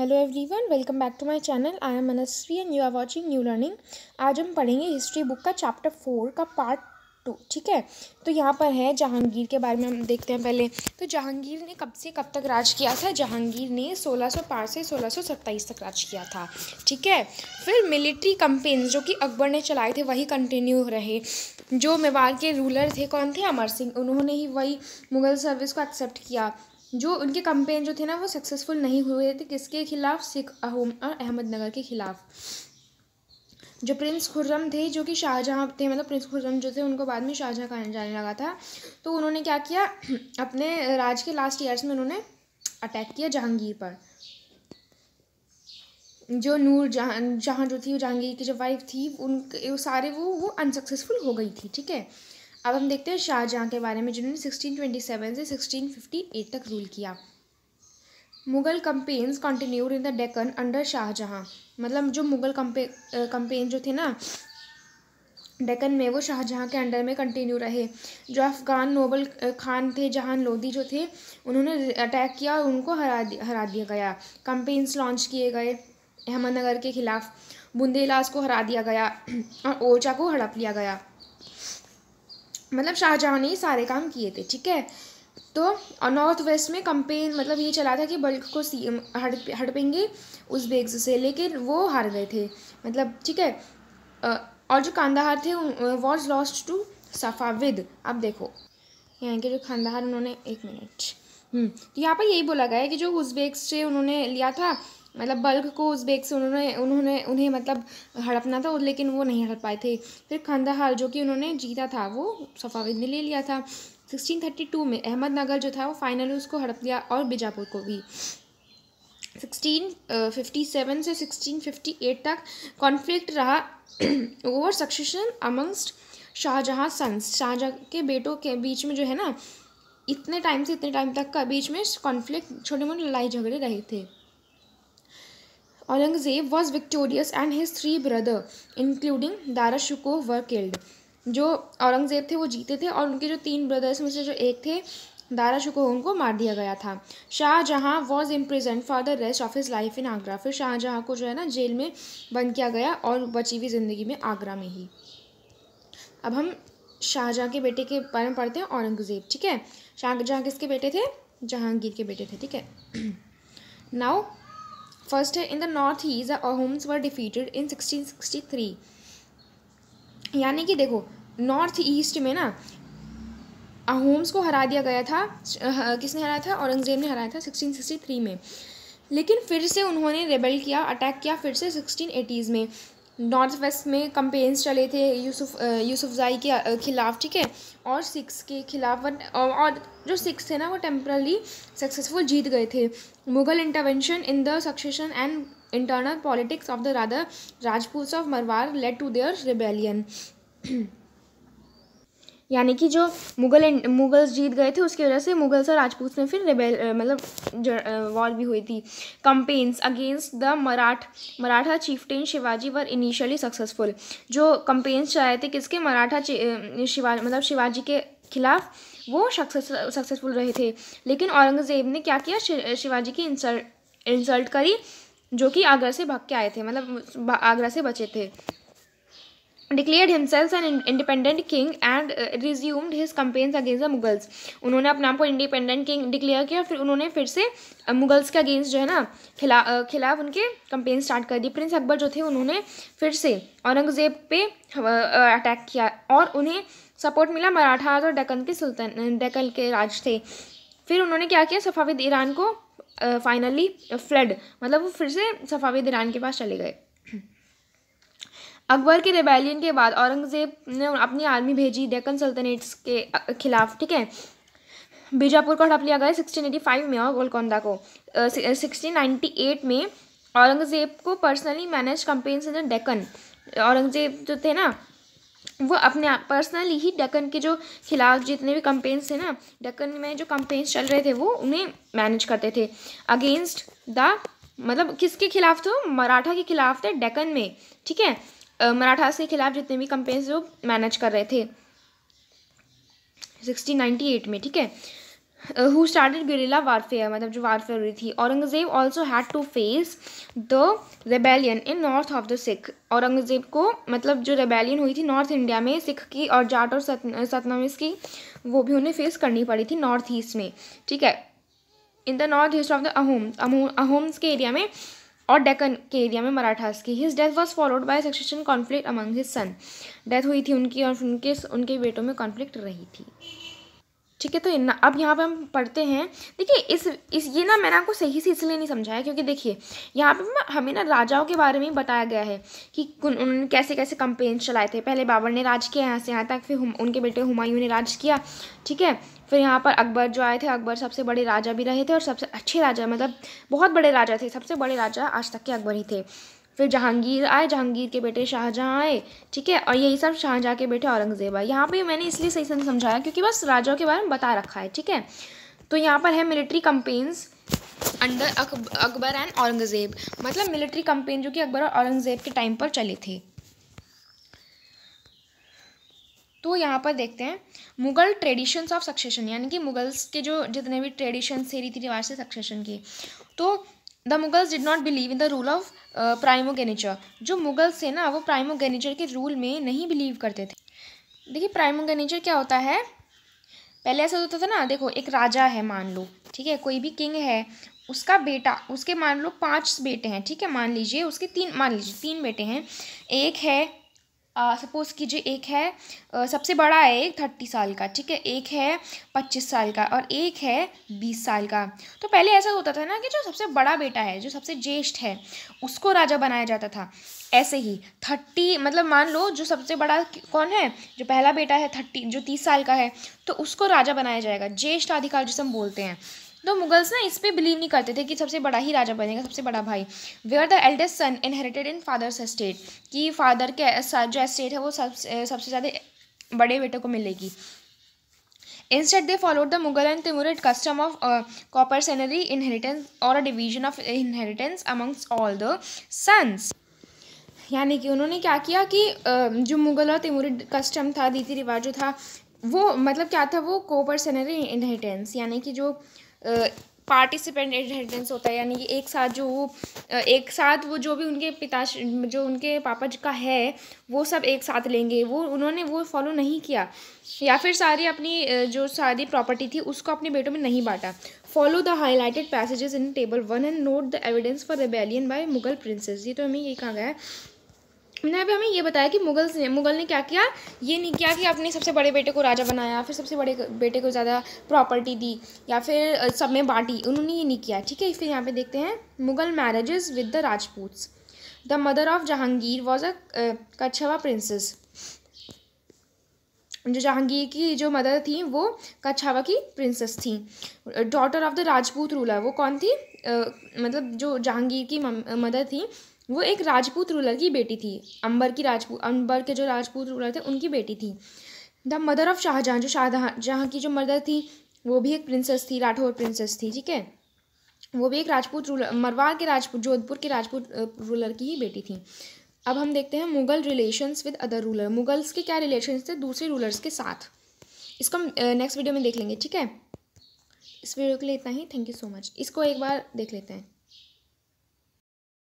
Hello everyone welcome back to my channel I am Manasvi and you are watching new learning आज हम पढ़ेंगे history book का chapter four का part two ठीक है तो यहाँ पर है जहांगीर के बारे में हम देखते हैं पहले तो जहांगीर ने कब से कब तक राज किया था जहांगीर ने 1605 से 1627 तक राज किया था ठीक है फिर मिलिट्री कंपेन्स जो कि अकबर ने चलाए थे वही कंटिन्यू रहे जो मेवाड़ के रूलर थे कौन थे अमर सिंह उन्होंने ही वही मुगल सर्विस को एक्सेप्ट किया जो उनके कंपेन जो थे ना वो सक्सेसफुल नहीं हुए थे किसके खिलाफ सिख अहोम और अहमदनगर के खिलाफ जो प्रिंस खुर्रम थे जो कि शाहजहाँ थे मतलब प्रिंस खुर्रम जो थे उनको बाद में शाहजहाँ कहा जाने लगा था तो उन्होंने क्या किया अपने राज के लास्ट ईयर्स में उन्होंने अटैक किया जहांगीर पर जो नूर जहाँ जहाँ जो थी जहांगीर की जो वाइफ थी उन सारे वो वो अनसक्सेसफुल हो गई थी ठीक है अब हम देखते हैं शाहजहाँ के बारे में जिन्होंने 1627 से 1658 तक रूल किया Mughal campaigns continued in the Deccan under Shahjahan मतलब जो मुगल कम्पे कंपेन जो थे ना डेकन में वो शाहजहाँ के अंडर में कंटिन्यू रहे जो अफ़गान नोबल खान थे जहान लोधी जो थे उन्होंने अटैक किया और उनको हरा हरा दिया गया कंपेन्स लॉन्च किए गए अहमदनगर के खिलाफ बुंदेलास को हरा दिया गया और ओरचा को हड़प लिया गया मतलब शाहजहाँ ने ही सारे काम किए थे ठीक है तो नॉर्थ वेस्ट में कंपेन मतलब ये चला था कि बल्क को सी हड़ हड़पेंगे बेग से लेकिन वो हार गए थे मतलब ठीक है और जो कांदाहार थे वॉज लॉस्ट टू सफाविद अब देखो यहाँ के जो खानदार उन्होंने एक मिनट हम्म, तो यहाँ पर यही बोला गया है कि जो उस बेग से उन्होंने लिया था मतलब बल्क को उस बेग से उन्होंने उन्होंने उन्हें मतलब हड़पना था लेकिन वो नहीं हड़प पाए थे फिर हाल जो कि उन्होंने जीता था वो सफ़ाविद ने ले लिया था 1632 में अहमदनगर जो था वो फाइनली उसको हड़प लिया और बीजापुर को भी 1657 से 1658 तक कॉन्फ्लिक्ट रहा over succession amongst Shahjahan sons Shahjahan के बेटों के बीच में जो है ना इतने टाइम से इतने टाइम तक का बीच में कॉन्फ्लिक्ट छोटे मोटे लड़ाई झगड़े रहे थे Aurangzeb was victorious and his three brother including Dara Shukoh were killed जो औरंगज़ेब थे वो जीते थे और उनके जो तीन ब्रदर्स में से जो एक थे दारा शुको उनको मार दिया गया था Shahjahan was imprisoned for the rest of his life in Agra फिर शाहजहाँ को जो है ना जेल में बंद किया गया और बची हुई ज़िंदगी में आगरा में ही अब हम शाहजहाँ के बेटे के बारे में पढ़ते हैं औरंगज़ेब ठीक है शाहजहाँ किसके बेटे थे जहांगीर के बेटे थे ठीक है now First, in the Ahoms the Ahoms were defeated in 1663. यानी कि देखो नॉर्थ ईस्ट में ना अहोम्स को हरा दिया गया था किसने हराया था औरंगज़ेब ने हराया था 1663 में लेकिन फिर से उन्होंने रेबल किया अटैक किया फिर से 1680s में नॉर्थ वेस्ट में कंपेन्स चले थे यूसुफ यूसुफजाई के खिलाफ ठीक है और सिक्स के खिलाफ वन और जो सिक्स थे ना वो टेम्परली सक्सेसफुल जीत गए थे Mughal intervention in the succession and internal politics of the Rathore Rajput of Marwar led to their rebellion यानी कि जो मुगल मुगल्स जीत गए थे उसकी वजह से मुगल्स और राजपूत में फिर रिबेल मतलब वॉर भी हुई थी campaigns against the Maratha Maratha chieftain Shivaji were initially successful जो कंपेन्स चाहे थे किसके मराठा शिवा मतलब शिवाजी के खिलाफ वो सक्सेस सक्सेसफुल रहे थे लेकिन औरंगज़ेब ने क्या किया शिवाजी की इंसल्ट इंसल्ट करी जो कि आगरा से भाग के आए थे मतलब आगरा से बचे थे declared himself an independent king and resumed his campaigns against the Mughals उन्होंने अपने आप को इंडिपेंडेंट किंग डिक्लेयर किया फिर उन्होंने फिर से मुगल्स uh, के अगेंस्ट जो है ना खिला uh, खिलाफ उनके कंपेन स्टार्ट कर दी प्रिंस अकबर जो थे उन्होंने फिर से औरंगजेब पे अटैक uh, किया और उन्हें सपोर्ट मिला मराठा और डकन के सुल्तान डकन के राज थे फिर उन्होंने क्या किया सफ़ाविद ईरान को फाइनली फ्लड मतलब वो फिर से सफ़ाविद ईरान के पास चले गए अकबर के रेबेलियन के बाद औरंगज़ेब ने अपनी आर्मी भेजी डेक्कन सल्तनेट्स के खिलाफ ठीक है बीजापुर को हड़प लिया गया सिक्सटीन एटी फाइव में और गोलकोंदा को सिक्सटीन नाइन्टी एट में औरंगज़ेब को personally manage campaigns in Deccan Aurangzeb जो थे ना वो अपने आप पर्सनली ही डेक्कन के जो खिलाफ जितने भी कंपेन्स थे ना डेक्कन में जो कंपेन्स चल रहे थे वो उन्हें मैनेज करते थे अगेंस्ट द मतलब किसके खिलाफ तो मराठा के खिलाफ थे डेक्कन में ठीक है मराठास के खिलाफ जितने भी कंपेन्स वो मैनेज कर रहे थे सिक्सटीन नाइन्टी एट में ठीक है हु स्टार्टेड गिरिला वारफेयर मतलब जो वारफेयर हुई थी Aurangzeb also had to face the rebellion in north of the Sikh Aurangzeb को मतलब जो रेबेलियन हुई थी नॉर्थ इंडिया में सिख की और जाट और सतन की वो भी उन्हें फेस करनी पड़ी थी नॉर्थ ईस्ट में ठीक है in the north east of the Ahom Ahoms के एरिया में और डेकन के एरिया में मराठास की his death was followed by succession conflict among his son death हुई थी उनकी और उनके उनके बेटों में कॉन्फ्लिक्ट रही थी ठीक है तो इन अब यहाँ पे हम पढ़ते हैं देखिए इस इस ये ना मैंने आपको सही से इसलिए नहीं समझाया क्योंकि देखिए यहाँ पे हमें ना राजाओं के बारे में बताया गया है कि उन्होंने कैसे कैसे कंपेन्स चलाए थे पहले बाबर ने राज किया यहाँ से यहाँ तक फिर हुम, उनके बेटे हुमायूं ने राज किया ठीक है फिर यहाँ पर अकबर जो आए थे अकबर सबसे बड़े राजा भी रहे थे और सबसे अच्छे राजा मतलब बहुत बड़े राजा थे सबसे बड़े राजा आज तक के अकबर ही थे फिर जहांगीर आए जहांगीर के बेटे शाहजहाँ आए ठीक है और यही सब शाहजहाँ के बेटे औरंगज़ेब आए यहाँ पे मैंने इसलिए सही से समझाया क्योंकि बस राजाओं के बारे में बता रखा है ठीक है तो यहाँ पर है military campaigns under Akbar and Aurangzeb मतलब मिलिट्री कंपेन जो कि अकबर और औरंगज़ेब के टाइम पर चले थे तो यहाँ पर देखते हैं मुगल ट्रेडिशंस ऑफ सक्सेशन यानी कि मुगल्स के जो जितने भी ट्रेडिशंस थे रीति रिवाज थे सक्सेशन के तो the Mughals did not believe in the rule of primogeniture जो मुगल्स थे ना वो प्राइमोगेनेचर के रूल में नहीं बिलीव करते थे देखिए प्राइमोगेनेचर क्या होता है पहले ऐसा होता था ना देखो एक राजा है मान लो ठीक है कोई भी किंग है उसका बेटा उसके मान लो पांच बेटे हैं ठीक है मान लीजिए उसके तीन मान लीजिए तीन बेटे हैं एक है सपोज़ कीजिए एक है सबसे बड़ा है एक थर्टी साल का ठीक है एक है पच्चीस साल का और एक है बीस साल का तो पहले ऐसा होता था ना कि जो सबसे बड़ा बेटा है जो सबसे ज्येष्ठ है उसको राजा बनाया जाता था ऐसे ही थर्टी मतलब मान लो जो सबसे बड़ा कौन है जो पहला बेटा है थर्टी जो तीस साल का है तो उसको राजा बनाया जाएगा ज्येष्ठ अधिकार जिसे हम बोलते हैं तो मुगल्स ना इस पर बिलीव नहीं करते थे कि सबसे बड़ा ही राजा बनेगा सबसे बड़ा भाई where the eldest son inherited in father's estate कि फादर के जो एस्टेट है वो सब सबसे ज़्यादा बड़े बेटे को मिलेगी Instead, they the Mughal and and Timurid custom of coparcenary inheritance और a division of inheritance amongst all the sons यानी कि उन्होंने क्या किया कि जो मुगल और तिमुरिड कस्टम था रीति रिवाज जो था वो मतलब क्या था वो सेनरी इनहेरिटेंस यानी कि जो पार्टिसिपेंट अटेंडेंस होता है यानी कि एक साथ जो वो एक साथ वो जो भी उनके पिता जो उनके पापा जी का है वो सब एक साथ लेंगे वो उन्होंने वो फॉलो नहीं किया या फिर सारी अपनी जो सारी प्रॉपर्टी थी उसको अपने बेटों में नहीं बांटा follow the highlighted passages in table one and note the evidence for rebellion by Mughal princes ये तो हमें ये कहा गया है उन्होंने अभी हमें ये बताया कि मुगल्स ने मुगल ने क्या किया ये नहीं किया कि अपने सबसे बड़े बेटे को राजा बनाया फिर सबसे बड़े बेटे को ज़्यादा प्रॉपर्टी दी या फिर सब में बांटी उन्होंने ये नहीं किया ठीक है फिर यहाँ पे देखते हैं Mughal marriages with the Rajputs the mother of Jahangir was a Kachhwa princess जो जहांगीर की जो मदर थी वो कछावा की प्रिंसेस थी daughter of the Rajput ruler वो कौन थी uh, मतलब जो जहांगीर की मदर थी वो एक राजपूत रूलर की बेटी थी अंबर की राजपूत अंबर के जो राजपूत रूलर थे उनकी बेटी थी द मदर ऑफ शाहजहाँ जो शाहजहाँ की जो मदर थी वो भी एक प्रिंसेस थी राठौर प्रिंसेस थी ठीक है वो भी एक राजपूत रूलर मरवाड़ के राजपूत जोधपुर के राजपूत रूलर की ही बेटी थी अब हम देखते हैं Mughal relations with other ruler Mughals के क्या रिलेशंस थे दूसरे रूलर्स के साथ इसको हम नेक्स्ट वीडियो में देख लेंगे ठीक है इस वीडियो के लिए इतना ही थैंक यू सो मच इसको एक बार देख लेते हैं